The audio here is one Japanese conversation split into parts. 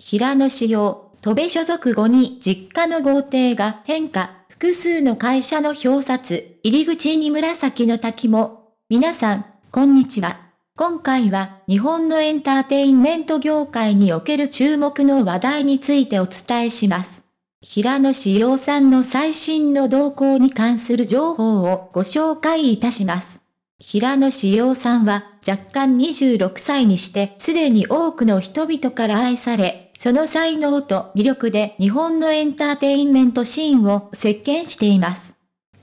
平野紫耀、戸部所属後に実家の豪邸が変化、複数の会社の表札、入り口に紫の滝も。皆さん、こんにちは。今回は日本のエンターテインメント業界における注目の話題についてお伝えします。平野志陽さんの最新の動向に関する情報をご紹介いたします。平野志陽さんは若干26歳にしてすでに多くの人々から愛され、その才能と魅力で日本のエンターテインメントシーンを席巻しています。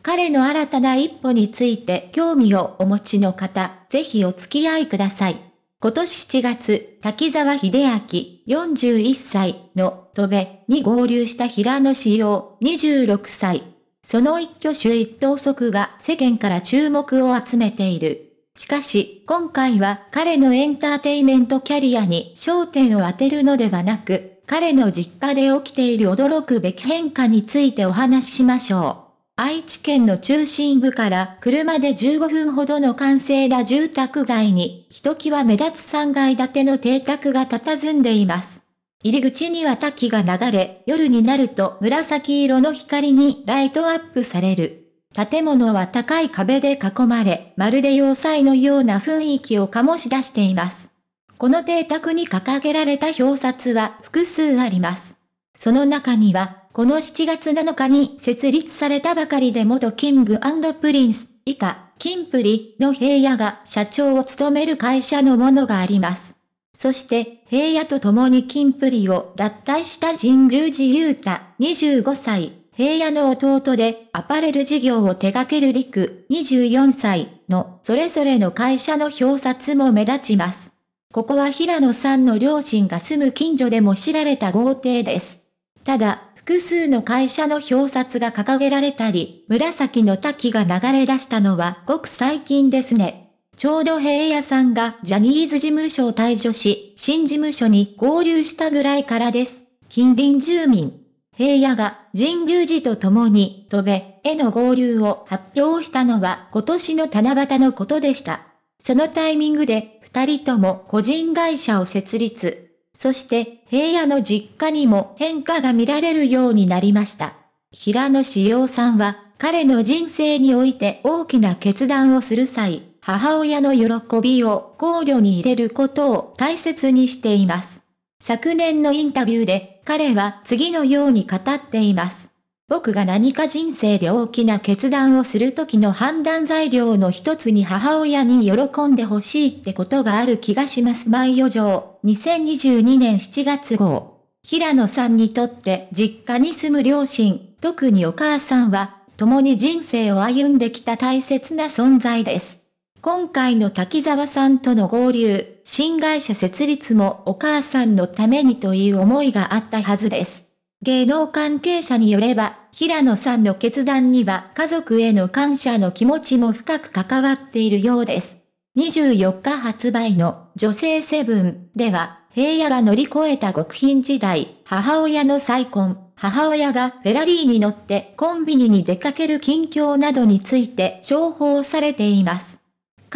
彼の新たな一歩について興味をお持ちの方、ぜひお付き合いください。今年7月、滝沢秀明、41歳の戸部に合流した平野志陽、26歳。その一挙手一投足が世間から注目を集めている。しかし、今回は彼のエンターテイメントキャリアに焦点を当てるのではなく、彼の実家で起きている驚くべき変化についてお話ししましょう。愛知県の中心部から車で15分ほどの完成な住宅街に、ひときわ目立つ3階建ての邸宅が佇んでいます。入り口には滝が流れ、夜になると紫色の光にライトアップされる。建物は高い壁で囲まれ、まるで要塞のような雰囲気を醸し出しています。この邸宅に掲げられた表札は複数あります。その中には、この7月7日に設立されたばかりで元キングプリンス、以下、キンプリの平野が社長を務める会社のものがあります。そして、平野と共にキンプリを脱退した神宮寺勇太、25歳、平野の弟でアパレル事業を手掛ける陸24歳のそれぞれの会社の表札も目立ちます。ここは平野さんの両親が住む近所でも知られた豪邸です。ただ、複数の会社の表札が掲げられたり、紫の滝が流れ出したのはごく最近ですね。ちょうど平野さんがジャニーズ事務所を退所し、新事務所に合流したぐらいからです。近隣住民、平野が神宮寺と共に飛べへの合流を発表したのは今年の七夕のことでした。そのタイミングで二人とも個人会社を設立。そして平野の実家にも変化が見られるようになりました。平野志陽さんは彼の人生において大きな決断をする際、母親の喜びを考慮に入れることを大切にしています。昨年のインタビューで、彼は次のように語っています。僕が何か人生で大きな決断をする時の判断材料の一つに母親に喜んでほしいってことがある気がします。毎余城、2022年7月号。平野さんにとって実家に住む両親、特にお母さんは、共に人生を歩んできた大切な存在です。今回の滝沢さんとの合流、新会社設立もお母さんのためにという思いがあったはずです。芸能関係者によれば、平野さんの決断には家族への感謝の気持ちも深く関わっているようです。24日発売の女性セブンでは、平野が乗り越えた極貧時代、母親の再婚、母親がフェラリーに乗ってコンビニに出かける近況などについて重宝されています。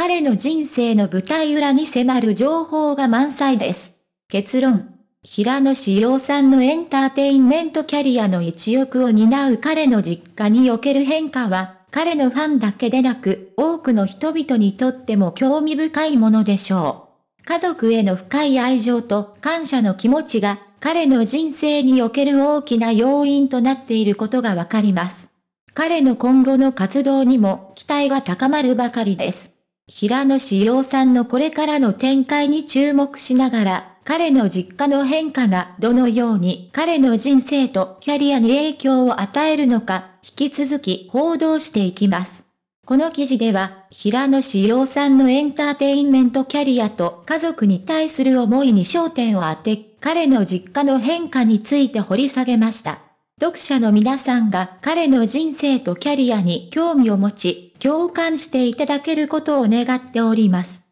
彼の人生の舞台裏に迫る情報が満載です。結論。平野志耀さんのエンターテインメントキャリアの一翼を担う彼の実家における変化は、彼のファンだけでなく、多くの人々にとっても興味深いものでしょう。家族への深い愛情と感謝の気持ちが、彼の人生における大きな要因となっていることがわかります。彼の今後の活動にも期待が高まるばかりです。平野志陽さんのこれからの展開に注目しながら、彼の実家の変化がどのように彼の人生とキャリアに影響を与えるのか、引き続き報道していきます。この記事では、平野志陽さんのエンターテインメントキャリアと家族に対する思いに焦点を当て、彼の実家の変化について掘り下げました。読者の皆さんが彼の人生とキャリアに興味を持ち、共感していただけることを願っております。